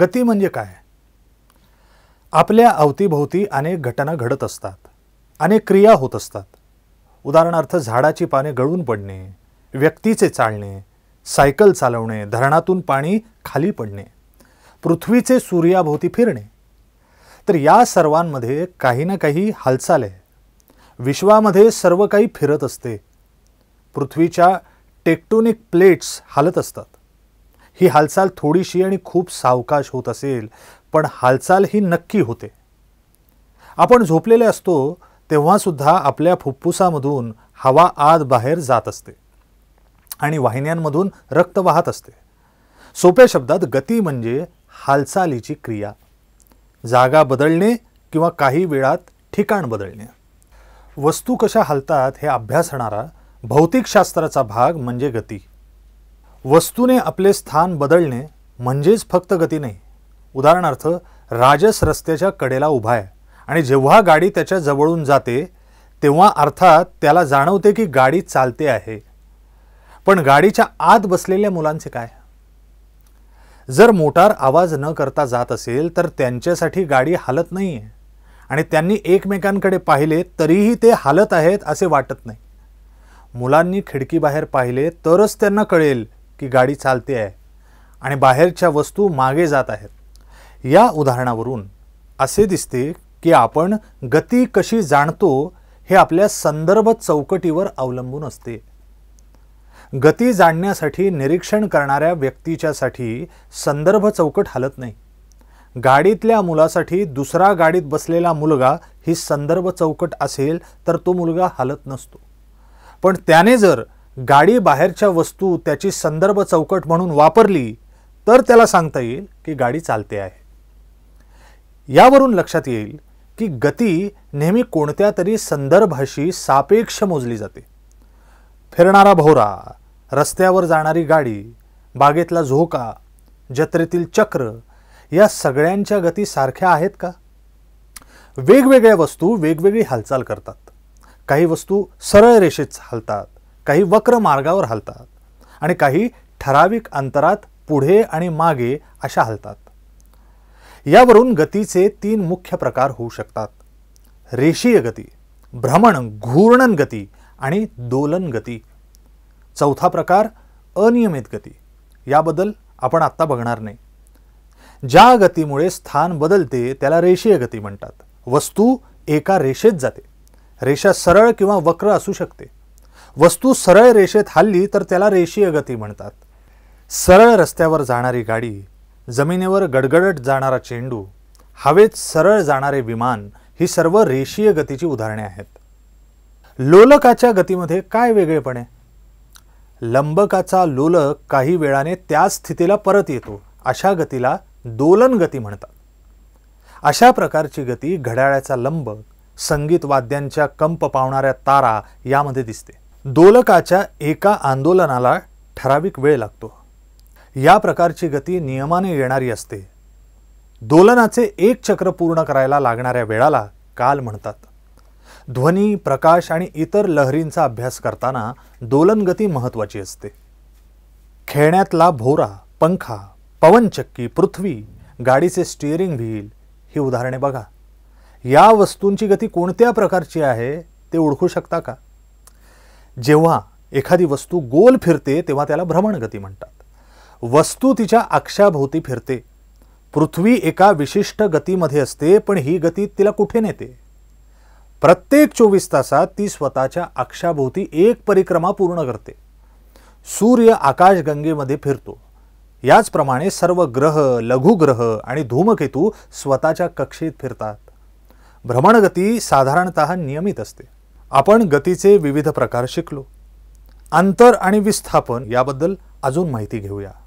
गती म्हणजे काय आपल्या अवतीभोवती अनेक घटना घडत असतात अनेक क्रिया होत असतात उदाहरणार्थ झाडाची पाने गळून पडणे व्यक्तीचे चालणे सायकल चालवणे धरणातून पाणी खाली पडणे पृथ्वीचे सूर्याभोवती फिरणे तर या सर्वांमध्ये काही ना काही हालचाल आहे विश्वामध्ये सर्व काही फिरत असते पृथ्वीच्या टेक्टोनिक प्लेट्स हालत असतात ही हालचाल थोडीशी आणि खूप सावकाश होत असेल पण हालचाल ही नक्की होते आपण झोपलेले असतो तेव्हासुद्धा आपल्या फुप्फुसामधून हवा आत बाहेर जात असते आणि वाहिन्यांमधून रक्त वाहत असते सोप्या शब्दात गती म्हणजे हालचालीची क्रिया जागा बदलणे किंवा काही वेळात ठिकाण बदलणे वस्तू कशा हालतात हे अभ्यासणारा भौतिकशास्त्राचा भाग म्हणजे गती वस्तूने आपले स्थान बदलणे म्हणजेच फक्त गती नाही उदाहरणार्थ राजस रस्त्याच्या कडेला उभा आहे आणि जेव्हा गाडी त्याच्या जवळून जाते तेव्हा अर्थात त्याला जाणवते की गाडी चालते आहे पण गाडीच्या आत बसलेल्या मुलांचे काय जर मोटार आवाज न करता जात असेल तर त्यांच्यासाठी गाडी हालत नाही आहे आणि त्यांनी एकमेकांकडे पाहिले तरीही ते हालत आहेत असे वाटत नाही मुलांनी खिडकीबाहेर पाहिले तरच त्यांना कळेल की गाडी चालते आहे आणि बाहेरच्या वस्तू मागे जात आहेत या उदाहरणावरून असे दिसते की आपण गती कशी जाणतो हे आपल्या संदर्भ चौकटीवर अवलंबून असते गती जाणण्यासाठी निरीक्षण करणाऱ्या व्यक्तीच्यासाठी संदर्भ चौकट हलत नाही गाडीतल्या मुलासाठी दुसरा गाडीत बसलेला मुलगा ही संदर्भ चौकट असेल तर तो मुलगा हलत नसतो पण त्याने जर गाडी बाहेरच्या वस्तू त्याची संदर्भ चौकट म्हणून वापरली तर त्याला सांगता येईल की गाडी चालते आहे यावरून लक्षात येईल की गती नेहमी कोणत्या तरी संदर्भाशी सापेक्ष मोजली जाते फिरणारा भोवरा रस्त्यावर जाणारी गाडी बागेतला झोका जत्रेतील चक्र या सगळ्यांच्या गती सारख्या आहेत का वेगवेगळ्या वस्तू वेगवेगळी हालचाल करतात काही वस्तू सरळ रेषेत हालतात काही वक्र मार्गावर हलतात आणि काही ठराविक अंतरात पुढे आणि मागे अशा हलतात यावरून गतीचे तीन मुख्य प्रकार होऊ शकतात रेषीय गती भ्रमण घूर्णन गती आणि दोलन गती चौथा प्रकार अनियमित गती याबद्दल आपण आत्ता बघणार नाही ज्या गतीमुळे स्थान बदलते त्याला रेषीय गती म्हणतात वस्तू एका रेषेत जाते रेषा सरळ किंवा वक्र असू शकते वस्तू सरळ रेषेत हल्ली तर त्याला रेषीय गती म्हणतात सरळ रस्त्यावर जाणारी गाडी जमिनीवर गडगडट जाणारा चेंडू हवेत सरळ जाणारे विमान ही सर्व रेषीय गतीची उदाहरणे आहेत लोलकाच्या गतीमध्ये काय वेगळेपणे लंबकाचा लोलक काही वेळाने त्याच स्थितीला परत येतो अशा गतीला दोलन गती म्हणतात अशा प्रकारची गती घड्याळाचा लंबक संगीत वाद्यांच्या कंप पावणाऱ्या तारा यामध्ये दिसते दोलकाच्या एका आंदोलनाला ठराविक वेळ लागतो या प्रकारची गती नियमाने येणारी असते दोलनाचे एक चक्र पूर्ण करायला लागणाऱ्या वेळाला काल म्हणतात ध्वनी प्रकाश आणि इतर लहरींचा अभ्यास करताना दोलन गती महत्त्वाची असते खेळण्यातला भोरा पंखा पवनचक्की पृथ्वी गाडीचे स्टिअरिंग व्हील ही उदाहरणे बघा या वस्तूंची गती कोणत्या प्रकारची आहे ते ओळखू शकता का जेव्हा एखादी वस्तू गोल फिरते तेव्हा त्याला भ्रमणगती म्हणतात वस्तू तिच्या अक्षाभोवती फिरते पृथ्वी एका विशिष्ट गतीमध्ये असते पण ही गती तिला कुठे नेते प्रत्येक चोवीस तासात ती स्वतःच्या अक्षाभोवती एक परिक्रमा पूर्ण करते सूर्य आकाशगंगेमध्ये फिरतो याचप्रमाणे सर्व ग्रह लघुग्रह आणि धूमकेतू स्वतःच्या कक्षेत फिरतात भ्रमणगती साधारणत नियमित असते आपण गतीचे विविध प्रकार शिकलो अंतर आणि विस्थापन याबद्दल अजून माहिती घेऊया